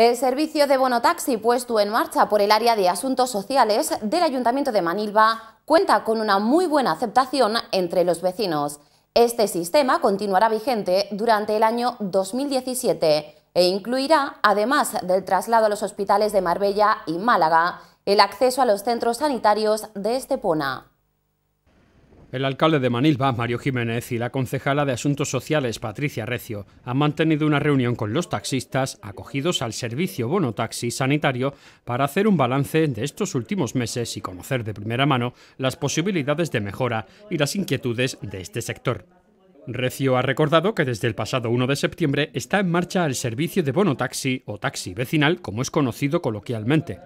El servicio de Bonotaxi puesto en marcha por el área de asuntos sociales del Ayuntamiento de Manilva cuenta con una muy buena aceptación entre los vecinos. Este sistema continuará vigente durante el año 2017 e incluirá, además del traslado a los hospitales de Marbella y Málaga, el acceso a los centros sanitarios de Estepona. El alcalde de Manilva, Mario Jiménez, y la concejala de Asuntos Sociales, Patricia Recio, han mantenido una reunión con los taxistas acogidos al servicio Bono Taxi Sanitario para hacer un balance de estos últimos meses y conocer de primera mano las posibilidades de mejora y las inquietudes de este sector. Recio ha recordado que desde el pasado 1 de septiembre está en marcha el servicio de bono taxi o taxi vecinal, como es conocido coloquialmente.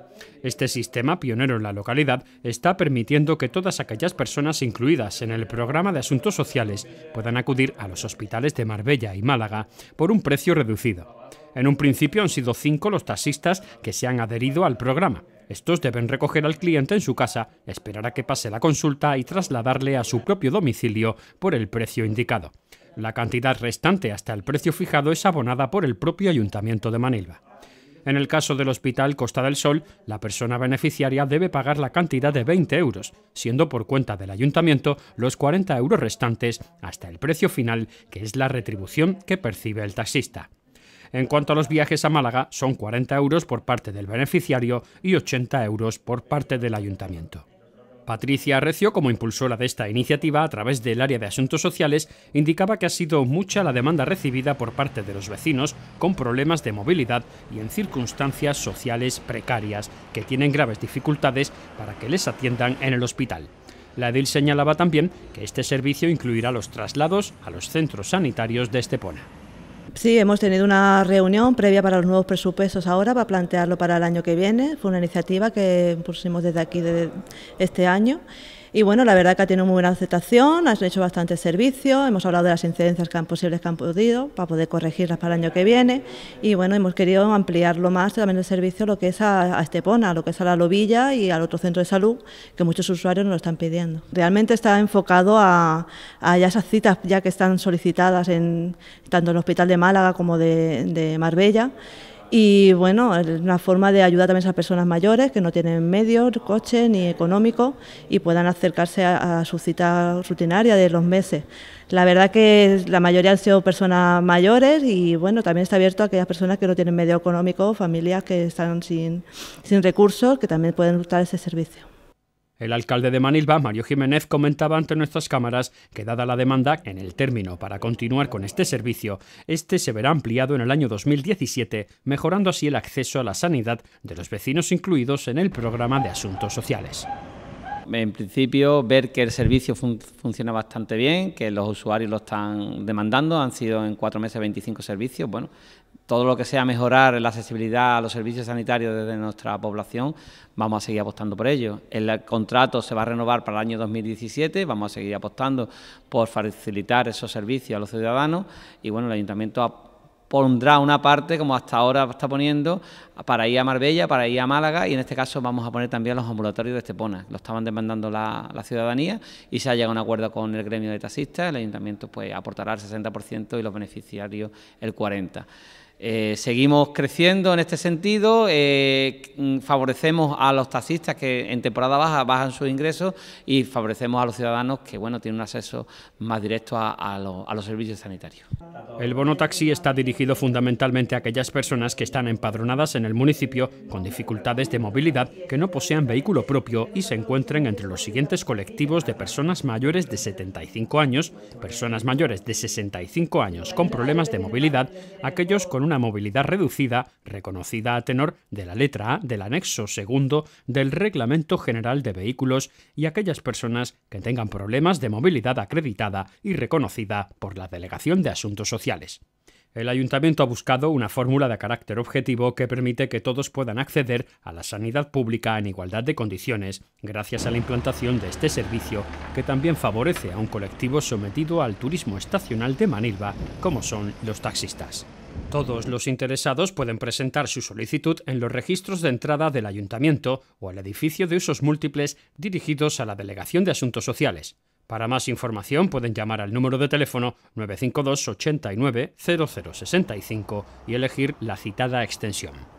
Este sistema, pionero en la localidad, está permitiendo que todas aquellas personas incluidas en el programa de asuntos sociales puedan acudir a los hospitales de Marbella y Málaga por un precio reducido. En un principio han sido cinco los taxistas que se han adherido al programa. Estos deben recoger al cliente en su casa, esperar a que pase la consulta y trasladarle a su propio domicilio por el precio indicado. La cantidad restante hasta el precio fijado es abonada por el propio Ayuntamiento de Manilva. En el caso del Hospital Costa del Sol, la persona beneficiaria debe pagar la cantidad de 20 euros, siendo por cuenta del ayuntamiento los 40 euros restantes hasta el precio final, que es la retribución que percibe el taxista. En cuanto a los viajes a Málaga, son 40 euros por parte del beneficiario y 80 euros por parte del ayuntamiento. Patricia Recio, como impulsora de esta iniciativa a través del área de asuntos sociales, indicaba que ha sido mucha la demanda recibida por parte de los vecinos con problemas de movilidad y en circunstancias sociales precarias, que tienen graves dificultades para que les atiendan en el hospital. La edil señalaba también que este servicio incluirá los traslados a los centros sanitarios de Estepona. Sí, hemos tenido una reunión previa para los nuevos presupuestos ahora, para plantearlo para el año que viene. Fue una iniciativa que pusimos desde aquí desde este año. Y bueno, la verdad que ha tenido muy buena aceptación, ha hecho bastante servicio, hemos hablado de las incidencias que han, posibles que han podido para poder corregirlas para el año que viene. Y bueno, hemos querido ampliarlo más también el servicio lo que es a, a Estepona, lo que es a la Lobilla y al otro centro de salud que muchos usuarios nos lo están pidiendo. Realmente está enfocado a, esas citas ya que están solicitadas en tanto en el Hospital de Málaga como de, de Marbella. Y bueno, es una forma de ayudar también a esas personas mayores que no tienen medios, coche ni económico y puedan acercarse a, su cita rutinaria de los meses. La verdad que la mayoría han sido personas mayores y bueno, también está abierto a aquellas personas que no tienen medio económico, familias que están sin, sin recursos, que también pueden usar ese servicio. El alcalde de Manilva, Mario Jiménez, comentaba ante nuestras cámaras que dada la demanda en el término para continuar con este servicio, este se verá ampliado en el año 2017, mejorando así el acceso a la sanidad de los vecinos incluidos en el programa de asuntos sociales. En principio, ver que el servicio funciona bastante bien, que los usuarios lo están demandando, han sido en cuatro meses 25 servicios. Bueno, todo lo que sea mejorar la accesibilidad a los servicios sanitarios desde nuestra población, vamos a seguir apostando por ello. El contrato se va a renovar para el año 2017, vamos a seguir apostando por facilitar esos servicios a los ciudadanos y bueno, el ayuntamiento pondrá una parte, como hasta ahora está poniendo, para ir a Marbella, para ir a Málaga y en este caso vamos a poner también los ambulatorios de Estepona. Lo estaban demandando la, ciudadanía y se ha llegado a un acuerdo con el gremio de taxistas, el ayuntamiento pues aportará el 60% y los beneficiarios el 40%. Eh, seguimos creciendo en este sentido, eh, mm, favorecemos a los taxistas que en temporada baja bajan sus ingresos y favorecemos a los ciudadanos que bueno tienen un acceso más directo a, los servicios sanitarios. El bono taxi está dirigido fundamentalmente a aquellas personas que están empadronadas en el municipio con dificultades de movilidad, que no posean vehículo propio y se encuentren entre los siguientes colectivos de personas mayores de 75 años, personas mayores de 65 años con problemas de movilidad, aquellos con una movilidad reducida reconocida a tenor de la letra A del anexo segundo del Reglamento General de Vehículos y aquellas personas que tengan problemas de movilidad acreditada y reconocida por la Delegación de Asuntos Sociales. El ayuntamiento ha buscado una fórmula de carácter objetivo que permite que todos puedan acceder a la sanidad pública en igualdad de condiciones gracias a la implantación de este servicio que también favorece a un colectivo sometido al turismo estacional de Manilva como son los taxistas. Todos los interesados pueden presentar su solicitud en los registros de entrada del ayuntamiento o al edificio de usos múltiples dirigidos a la Delegación de Asuntos Sociales. Para más información pueden llamar al número de teléfono 952 89 y elegir la citada extensión.